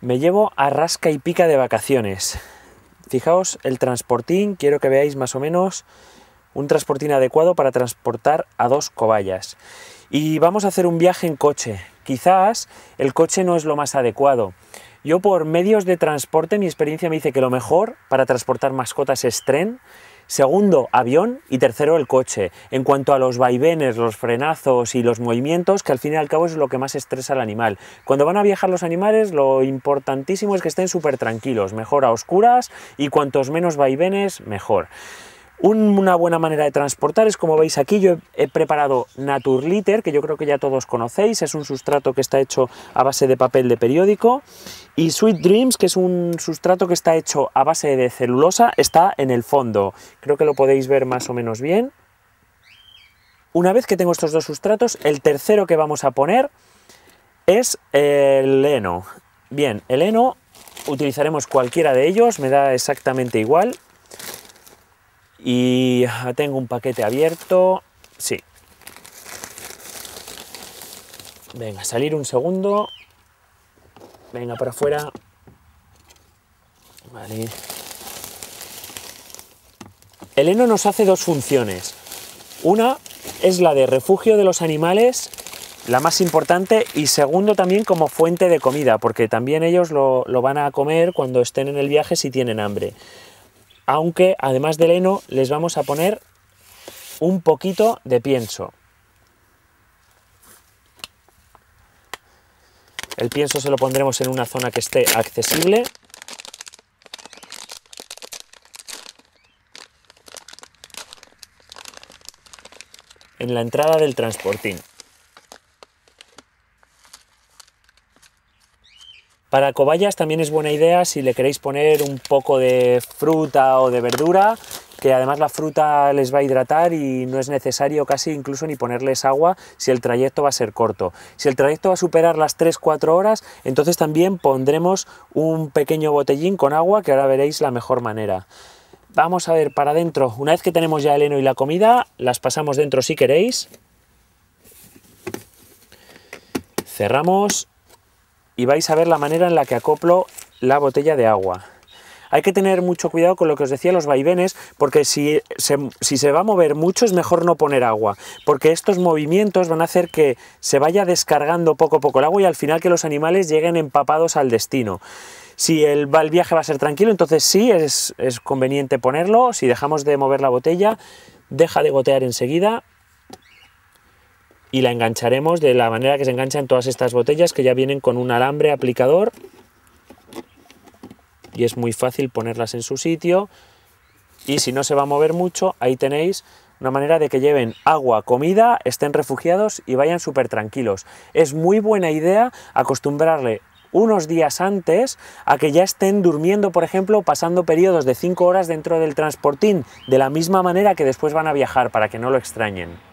Me llevo a rasca y pica de vacaciones. Fijaos el transportín, quiero que veáis más o menos un transportín adecuado para transportar a dos cobayas. Y vamos a hacer un viaje en coche. Quizás el coche no es lo más adecuado. Yo por medios de transporte, mi experiencia me dice que lo mejor para transportar mascotas es tren Segundo, avión. Y tercero, el coche. En cuanto a los vaivenes, los frenazos y los movimientos, que al fin y al cabo es lo que más estresa al animal. Cuando van a viajar los animales, lo importantísimo es que estén súper tranquilos, mejor a oscuras y cuantos menos vaivenes, mejor. Una buena manera de transportar es como veis aquí, yo he preparado Naturliter, que yo creo que ya todos conocéis, es un sustrato que está hecho a base de papel de periódico, y Sweet Dreams, que es un sustrato que está hecho a base de celulosa, está en el fondo. Creo que lo podéis ver más o menos bien. Una vez que tengo estos dos sustratos, el tercero que vamos a poner es el heno. Bien, el heno utilizaremos cualquiera de ellos, me da exactamente igual. Y ah, tengo un paquete abierto. Sí. Venga, salir un segundo. Venga, para afuera. Vale. El heno nos hace dos funciones. Una es la de refugio de los animales, la más importante, y segundo también como fuente de comida, porque también ellos lo van a comer cuando estén en el viaje si tienen hambre aunque además del heno les vamos a poner un poquito de pienso. El pienso se lo pondremos en una zona que esté accesible. En la entrada del transportín. Para cobayas también es buena idea si le queréis poner un poco de fruta o de verdura, que además la fruta les va a hidratar y no es necesario casi incluso ni ponerles agua si el trayecto va a ser corto. Si el trayecto va a superar las 3-4 horas, entonces también pondremos un pequeño botellín con agua, que ahora veréis la mejor manera. Vamos a ver para adentro. Una vez que tenemos ya el heno y la comida, las pasamos dentro si queréis. Cerramos y vais a ver la manera en la que acoplo la botella de agua. Hay que tener mucho cuidado con lo que os decía, los vaivenes, porque si se, va a mover mucho es mejor no poner agua, porque estos movimientos van a hacer que se vaya descargando poco a poco el agua y al final que los animales lleguen empapados al destino. Si el, viaje va a ser tranquilo, entonces sí es conveniente ponerlo, si dejamos de mover la botella, deja de gotear enseguida y la engancharemos de la manera que se enganchan todas estas botellas que ya vienen con un alambre aplicador y es muy fácil ponerlas en su sitio y si no se va a mover mucho ahí tenéis una manera de que lleven agua, comida, estén refugiados y vayan súper tranquilos. Es muy buena idea acostumbrarle unos días antes a que ya estén durmiendo, por ejemplo, pasando periodos de 5 horas dentro del transportín, de la misma manera que después van a viajar para que no lo extrañen.